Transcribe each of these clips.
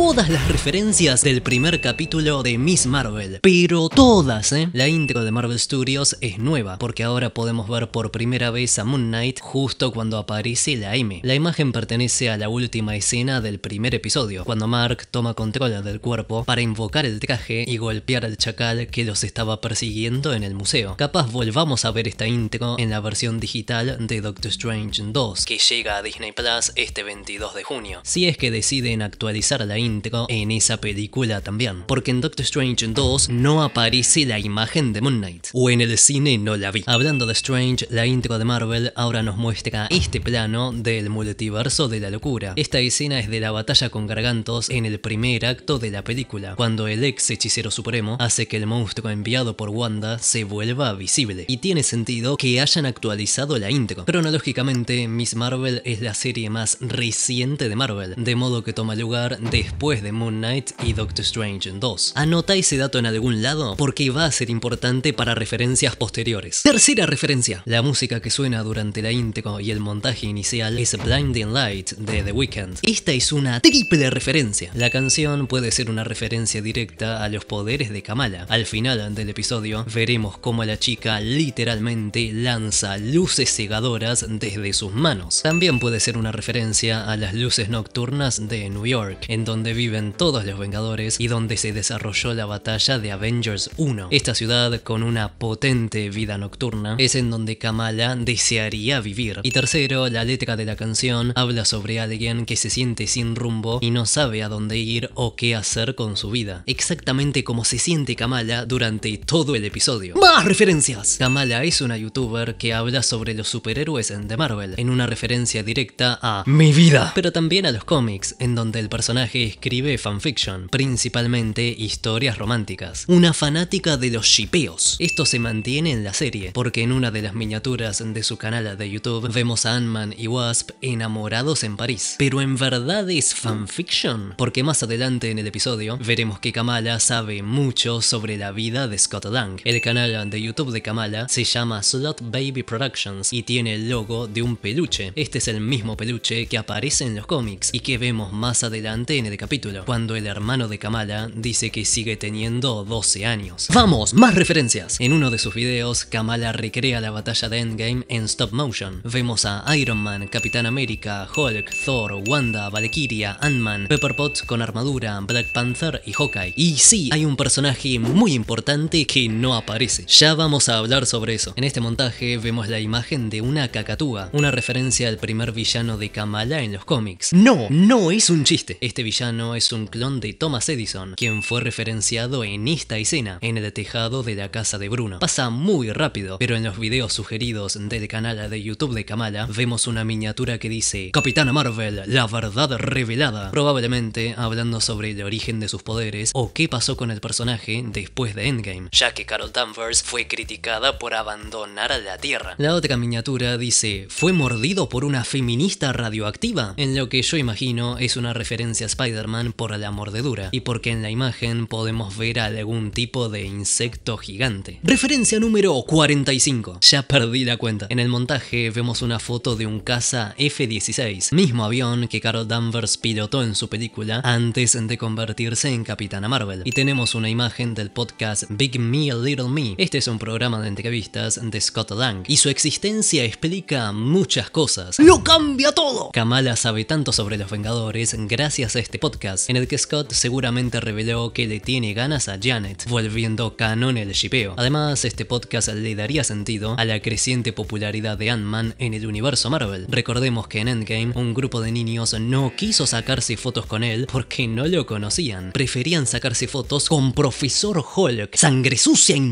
todas las referencias del primer capítulo de Miss Marvel. Pero todas, ¿eh? La intro de Marvel Studios es nueva, porque ahora podemos ver por primera vez a Moon Knight justo cuando aparece la M. La imagen pertenece a la última escena del primer episodio, cuando Mark toma control del cuerpo para invocar el traje y golpear al chacal que los estaba persiguiendo en el museo. Capaz volvamos a ver esta intro en la versión digital de Doctor Strange 2, que llega a Disney Plus este 22 de junio. Si es que deciden actualizar la intro en esa película también, porque en Doctor Strange 2 no aparece la imagen de Moon Knight, o en el cine no la vi. Hablando de Strange, la intro de Marvel ahora nos muestra este plano del multiverso de la locura. Esta escena es de la batalla con Gargantos en el primer acto de la película, cuando el ex hechicero supremo hace que el monstruo enviado por Wanda se vuelva visible, y tiene sentido que hayan actualizado la intro. Cronológicamente, Miss Marvel es la serie más reciente de Marvel, de modo que toma lugar después de Moon Knight y Doctor Strange en 2. Anota ese dato en algún lado porque va a ser importante para referencias posteriores. Tercera referencia. La música que suena durante la intro y el montaje inicial es Blinding Light de The Weeknd. Esta es una triple referencia. La canción puede ser una referencia directa a los poderes de Kamala. Al final del episodio veremos cómo la chica literalmente lanza luces cegadoras desde sus manos. También puede ser una referencia a las luces nocturnas de New York, en donde viven todos los Vengadores y donde se desarrolló la batalla de Avengers 1. Esta ciudad, con una potente vida nocturna, es en donde Kamala desearía vivir. Y tercero, la letra de la canción habla sobre alguien que se siente sin rumbo y no sabe a dónde ir o qué hacer con su vida. Exactamente como se siente Kamala durante todo el episodio. ¡Más referencias! Kamala es una youtuber que habla sobre los superhéroes de Marvel, en una referencia directa a mi vida, pero también a los cómics, en donde el personaje es escribe fanfiction, principalmente historias románticas. Una fanática de los shipeos. Esto se mantiene en la serie, porque en una de las miniaturas de su canal de YouTube vemos a Ant-Man y Wasp enamorados en París. Pero en verdad es fanfiction, porque más adelante en el episodio veremos que Kamala sabe mucho sobre la vida de Scott Lang. El canal de YouTube de Kamala se llama Slot Baby Productions y tiene el logo de un peluche. Este es el mismo peluche que aparece en los cómics y que vemos más adelante en el capítulo capítulo, cuando el hermano de Kamala dice que sigue teniendo 12 años. ¡Vamos! ¡Más referencias! En uno de sus videos, Kamala recrea la batalla de Endgame en stop motion. Vemos a Iron Man, Capitán América, Hulk, Thor, Wanda, Valkyria, Ant-Man, Pepper Potts con armadura, Black Panther y Hawkeye. Y sí, hay un personaje muy importante que no aparece. Ya vamos a hablar sobre eso. En este montaje vemos la imagen de una cacatúa, una referencia al primer villano de Kamala en los cómics. No, no es un chiste. Este villano es un clon de Thomas Edison, quien fue referenciado en esta escena, en el tejado de la casa de Bruno. Pasa muy rápido, pero en los videos sugeridos del canal de YouTube de Kamala, vemos una miniatura que dice Capitana Marvel, la verdad revelada, probablemente hablando sobre el origen de sus poderes o qué pasó con el personaje después de Endgame, ya que Carol Danvers fue criticada por abandonar a la Tierra. La otra miniatura dice, ¿fue mordido por una feminista radioactiva? En lo que yo imagino es una referencia a Spider-Man por la mordedura y porque en la imagen podemos ver algún tipo de insecto gigante. Referencia número 45. Ya perdí la cuenta. En el montaje vemos una foto de un caza F-16, mismo avión que Carol Danvers pilotó en su película antes de convertirse en Capitana Marvel. Y tenemos una imagen del podcast Big Me Little Me. Este es un programa de entrevistas de Scott Lang y su existencia explica muchas cosas. ¡Lo cambia todo! Kamala sabe tanto sobre los Vengadores gracias a este podcast en el que Scott seguramente reveló que le tiene ganas a Janet, volviendo canon el shipeo. Además, este podcast le daría sentido a la creciente popularidad de Ant-Man en el universo Marvel. Recordemos que en Endgame, un grupo de niños no quiso sacarse fotos con él porque no lo conocían. Preferían sacarse fotos con Profesor Hulk, sangre sucia y...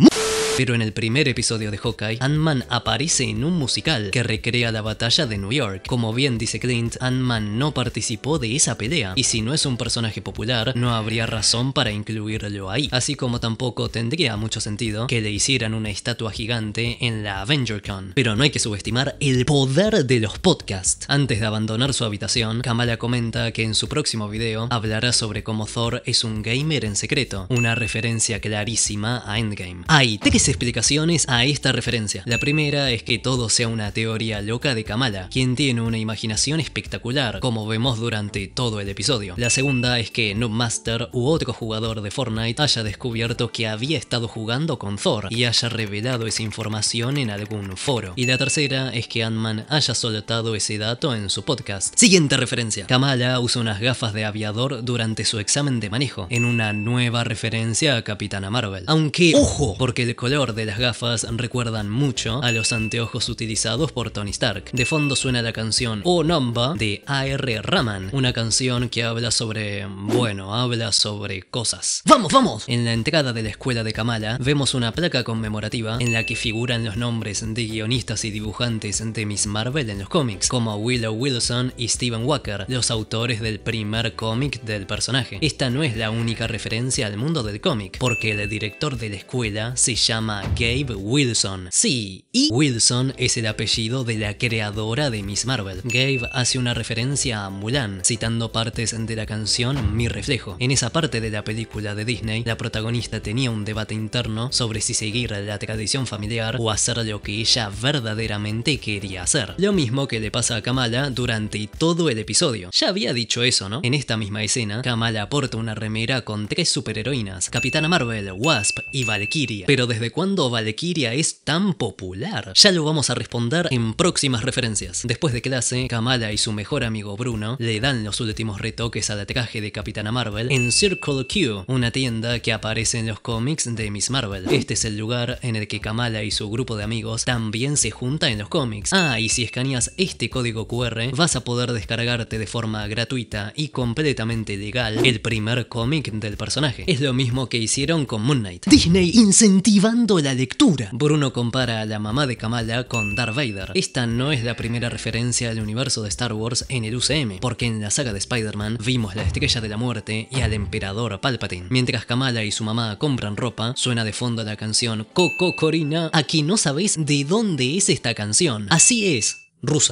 Pero en el primer episodio de Hawkeye, Ant-Man aparece en un musical que recrea la batalla de New York. Como bien dice Clint, Ant-Man no participó de esa pelea, y si no es un personaje popular, no habría razón para incluirlo ahí. Así como tampoco tendría mucho sentido que le hicieran una estatua gigante en la AvengerCon. Pero no hay que subestimar el poder de los podcasts. Antes de abandonar su habitación, Kamala comenta que en su próximo video hablará sobre cómo Thor es un gamer en secreto, una referencia clarísima a Endgame. ¡Ay, te explicaciones a esta referencia. La primera es que todo sea una teoría loca de Kamala, quien tiene una imaginación espectacular, como vemos durante todo el episodio. La segunda es que Noobmaster u otro jugador de Fortnite haya descubierto que había estado jugando con Thor y haya revelado esa información en algún foro. Y la tercera es que Ant-Man haya soltado ese dato en su podcast. Siguiente referencia. Kamala usa unas gafas de aviador durante su examen de manejo, en una nueva referencia a Capitana Marvel. Aunque, ojo, porque el color de las gafas recuerdan mucho a los anteojos utilizados por Tony Stark. De fondo suena la canción O Nomba de A.R. Rahman, una canción que habla sobre... bueno, habla sobre cosas. ¡Vamos, vamos! En la entrada de la escuela de Kamala vemos una placa conmemorativa en la que figuran los nombres de guionistas y dibujantes de Miss Marvel en los cómics, como Willow Wilson y Steven Walker, los autores del primer cómic del personaje. Esta no es la única referencia al mundo del cómic, porque el director de la escuela se llama Gabe Wilson. Sí, y Wilson es el apellido de la creadora de Miss Marvel. Gabe hace una referencia a Mulan, citando partes de la canción Mi Reflejo. En esa parte de la película de Disney, la protagonista tenía un debate interno sobre si seguir la tradición familiar o hacer lo que ella verdaderamente quería hacer. Lo mismo que le pasa a Kamala durante todo el episodio. Ya había dicho eso, ¿no? En esta misma escena, Kamala porta una remera con tres superheroínas, Capitana Marvel, Wasp y Valkyrie. Pero desde cuándo Valkyria es tan popular? Ya lo vamos a responder en próximas referencias. Después de clase, Kamala y su mejor amigo Bruno le dan los últimos retoques al traje de Capitana Marvel en Circle Q, una tienda que aparece en los cómics de Miss Marvel. Este es el lugar en el que Kamala y su grupo de amigos también se junta en los cómics. Ah, y si escaneas este código QR, vas a poder descargarte de forma gratuita y completamente legal el primer cómic del personaje. Es lo mismo que hicieron con Moon Knight. Disney incentivando la lectura. Bruno compara a la mamá de Kamala con Darth Vader. Esta no es la primera referencia al universo de Star Wars en el UCM, porque en la saga de Spider-Man vimos la Estrella de la Muerte y al Emperador Palpatine. Mientras Kamala y su mamá compran ropa, suena de fondo la canción Coco Corina, Aquí no sabéis de dónde es esta canción. Así es,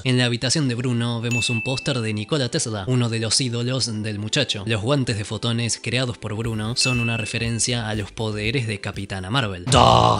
en la habitación de Bruno vemos un póster de Nikola Tesla, uno de los ídolos del muchacho. Los guantes de fotones creados por Bruno son una referencia a los poderes de Capitana Marvel.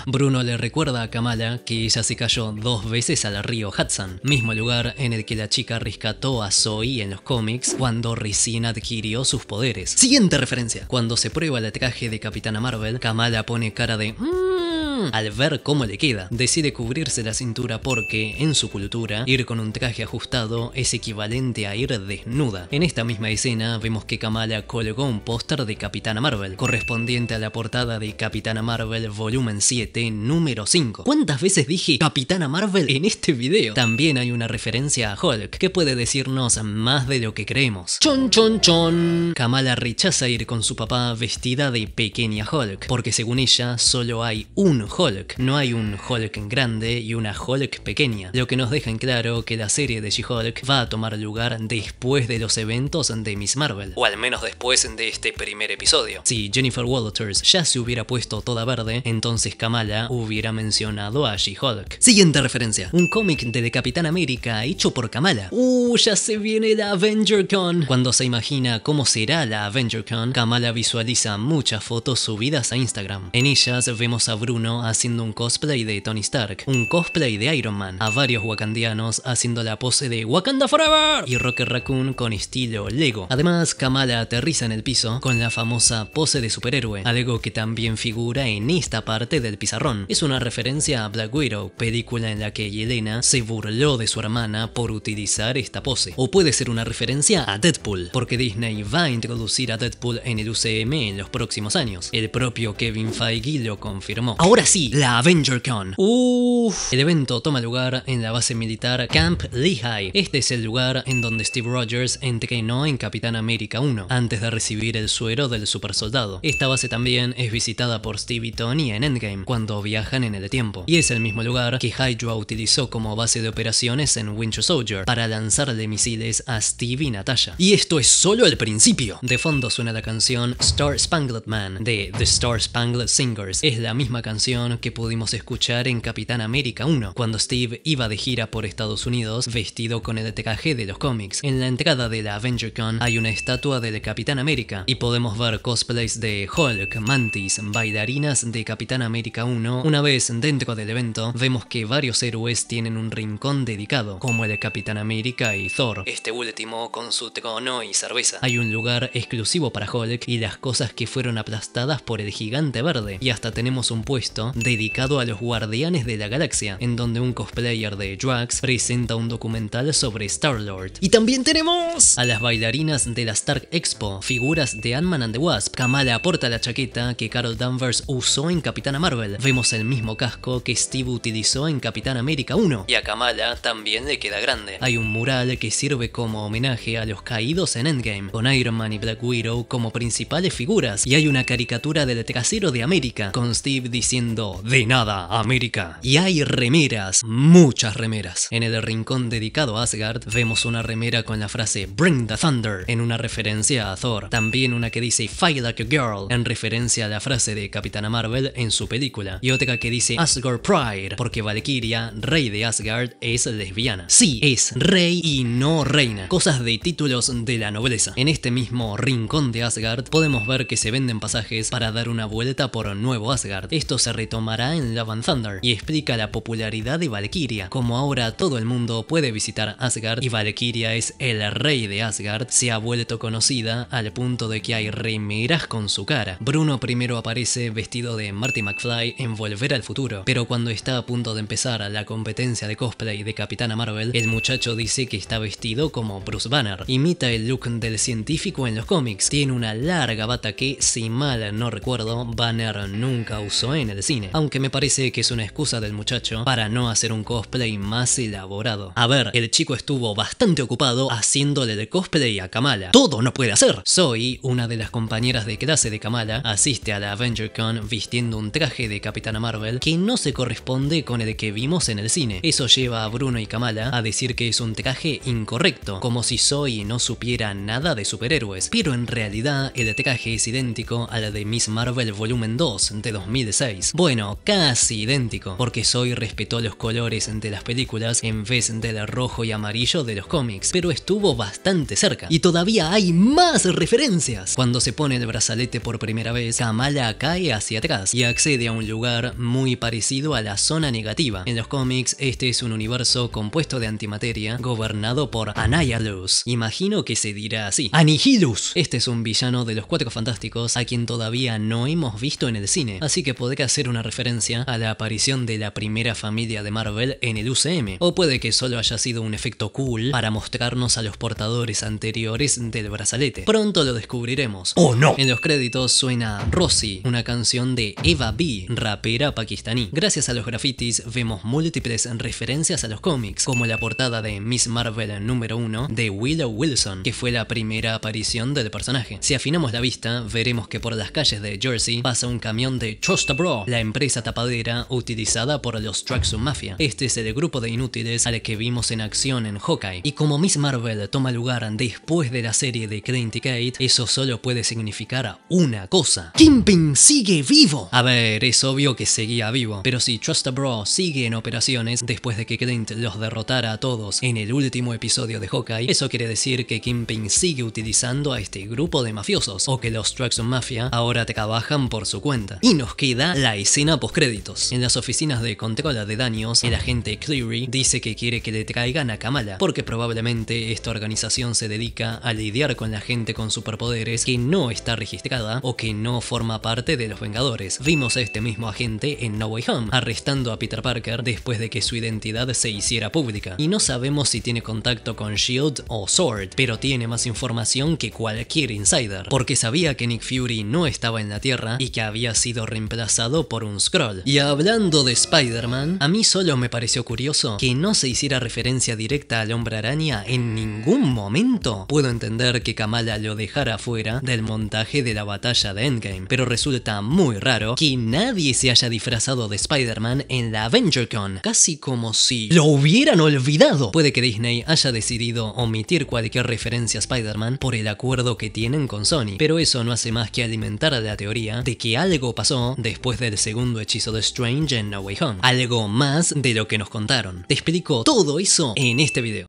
Bruno le recuerda a Kamala que ella se cayó dos veces al río Hudson, mismo lugar en el que la chica rescató a Zoe en los cómics cuando recién adquirió sus poderes. Siguiente referencia. Cuando se prueba el traje de Capitana Marvel, Kamala pone cara de... Mm, Mm. al ver cómo le queda, decide cubrirse la cintura porque, en su cultura, ir con un traje ajustado es equivalente a ir desnuda. En esta misma escena vemos que Kamala colgó un póster de Capitana Marvel, correspondiente a la portada de Capitana Marvel volumen 7, número 5. ¿Cuántas veces dije Capitana Marvel en este video? También hay una referencia a Hulk, que puede decirnos más de lo que creemos. Chon chon chon. Kamala rechaza ir con su papá vestida de pequeña Hulk, porque según ella solo hay un Hulk. No hay un Hulk grande y una Hulk pequeña, lo que nos deja en claro que la serie de She-Hulk va a tomar lugar después de los eventos de Miss Marvel, o al menos después de este primer episodio. Si Jennifer Walters ya se hubiera puesto toda verde, entonces Kamala hubiera mencionado a She-Hulk. Siguiente referencia, un cómic de The Capitán América hecho por Kamala. ¡Uh, ya se viene la Avenger Con! Cuando se imagina cómo será la Avenger Con, Kamala visualiza muchas fotos subidas a Instagram. En ellas vemos a Bruno haciendo un cosplay de Tony Stark, un cosplay de Iron Man, a varios wakandianos haciendo la pose de Wakanda Forever y Rocket Raccoon con estilo Lego. Además, Kamala aterriza en el piso con la famosa pose de superhéroe, algo que también figura en esta parte del pizarrón. Es una referencia a Black Widow, película en la que Yelena se burló de su hermana por utilizar esta pose. O puede ser una referencia a Deadpool, porque Disney va a introducir a Deadpool en el UCM en los próximos años. El propio Kevin Feige lo confirmó. Ahora la AvengerCon. Uff, el evento toma lugar en la base militar Camp Lehigh. Este es el lugar en donde Steve Rogers entrenó en Capitán América 1, antes de recibir el suero del super soldado Esta base también es visitada por Steve y Tony en Endgame, cuando viajan en el tiempo. Y es el mismo lugar que Hydra utilizó como base de operaciones en Winter Soldier, para lanzarle misiles a Steve y Natasha. Y esto es solo el principio. De fondo suena la canción Star Spangled Man, de The Star Spangled Singers. Es la misma canción que pudimos escuchar en Capitán América 1, cuando Steve iba de gira por Estados Unidos vestido con el traje de los cómics. En la entrada de la Con hay una estatua del Capitán América y podemos ver cosplays de Hulk, Mantis, bailarinas de Capitán América 1. Una vez dentro del evento, vemos que varios héroes tienen un rincón dedicado, como el Capitán América y Thor, este último con su trono y cerveza. Hay un lugar exclusivo para Hulk y las cosas que fueron aplastadas por el gigante verde, y hasta tenemos un puesto dedicado a los Guardianes de la Galaxia, en donde un cosplayer de Drax presenta un documental sobre Star-Lord. Y también tenemos a las bailarinas de la Stark Expo, figuras de Ant-Man and the Wasp. Kamala aporta la chaqueta que Carol Danvers usó en Capitana Marvel. Vemos el mismo casco que Steve utilizó en Capitán América 1. Y a Kamala también le queda grande. Hay un mural que sirve como homenaje a los caídos en Endgame, con Iron Man y Black Widow como principales figuras. Y hay una caricatura del trasero de América, con Steve diciendo de nada América. Y hay remeras, muchas remeras. En el rincón dedicado a Asgard vemos una remera con la frase Bring the Thunder en una referencia a Thor. También una que dice Fight like a girl en referencia a la frase de Capitana Marvel en su película. Y otra que dice Asgard Pride porque Valkyria, rey de Asgard, es lesbiana. Sí, es rey y no reina. Cosas de títulos de la nobleza. En este mismo rincón de Asgard podemos ver que se venden pasajes para dar una vuelta por Nuevo Asgard. Esto se tomará en Love and Thunder y explica la popularidad de Valkyria, como ahora todo el mundo puede visitar Asgard y Valkyria es el rey de Asgard, se ha vuelto conocida al punto de que hay remeras con su cara. Bruno primero aparece vestido de Marty McFly en Volver al Futuro, pero cuando está a punto de empezar la competencia de cosplay de Capitana Marvel, el muchacho dice que está vestido como Bruce Banner. Imita el look del científico en los cómics, tiene una larga bata que, si mal no recuerdo, Banner nunca usó en el cine aunque me parece que es una excusa del muchacho para no hacer un cosplay más elaborado. A ver, el chico estuvo bastante ocupado haciéndole el cosplay a Kamala. Todo no puede ser! Soy, una de las compañeras de clase de Kamala, asiste a la AvengerCon vistiendo un traje de Capitana Marvel que no se corresponde con el que vimos en el cine. Eso lleva a Bruno y Kamala a decir que es un traje incorrecto, como si Zoe no supiera nada de superhéroes, pero en realidad el traje es idéntico a la de Miss Marvel Volumen 2 de 2006. Bueno, casi idéntico, porque Soy respetó los colores entre las películas en vez del rojo y amarillo de los cómics, pero estuvo bastante cerca. Y todavía hay más referencias. Cuando se pone el brazalete por primera vez, Kamala cae hacia atrás y accede a un lugar muy parecido a la zona negativa. En los cómics, este es un universo compuesto de antimateria, gobernado por Luz. Imagino que se dirá así. Anihilus. Este es un villano de los Cuatro Fantásticos a quien todavía no hemos visto en el cine, así que podría ser un una referencia a la aparición de la primera familia de Marvel en el UCM, o puede que solo haya sido un efecto cool para mostrarnos a los portadores anteriores del brazalete. Pronto lo descubriremos. ¡Oh no! En los créditos suena Rossi una canción de Eva B, rapera pakistaní. Gracias a los grafitis vemos múltiples referencias a los cómics, como la portada de Miss Marvel número 1 de Willow Wilson, que fue la primera aparición del personaje. Si afinamos la vista, veremos que por las calles de Jersey pasa un camión de Bro, la empresa tapadera utilizada por los of Mafia. Este es el grupo de inútiles al que vimos en acción en Hawkeye. Y como Miss Marvel toma lugar después de la serie de Clint Kate, eso solo puede significar una cosa. ¡Kimping sigue vivo. A ver, es obvio que seguía vivo, pero si Trust a Bro sigue en operaciones después de que Clint los derrotara a todos en el último episodio de Hawkeye, eso quiere decir que Kimping sigue utilizando a este grupo de mafiosos, o que los of Mafia ahora trabajan por su cuenta. Y nos queda la escena sin apos créditos. En las oficinas de control de daños, el agente Cleary dice que quiere que le traigan a Kamala, porque probablemente esta organización se dedica a lidiar con la gente con superpoderes que no está registrada o que no forma parte de los Vengadores. Vimos a este mismo agente en No Way Home, arrestando a Peter Parker después de que su identidad se hiciera pública. Y no sabemos si tiene contacto con Shield o Sword, pero tiene más información que cualquier insider, porque sabía que Nick Fury no estaba en la Tierra y que había sido reemplazado por un scroll. Y hablando de Spider-Man, a mí solo me pareció curioso que no se hiciera referencia directa al hombre araña en ningún momento. Puedo entender que Kamala lo dejara fuera del montaje de la batalla de Endgame, pero resulta muy raro que nadie se haya disfrazado de Spider-Man en la Con. casi como si lo hubieran olvidado. Puede que Disney haya decidido omitir cualquier referencia a Spider-Man por el acuerdo que tienen con Sony, pero eso no hace más que alimentar la teoría de que algo pasó después del segundo hechizo de Strange en No Way Home, algo más de lo que nos contaron. Te explico todo eso en este video.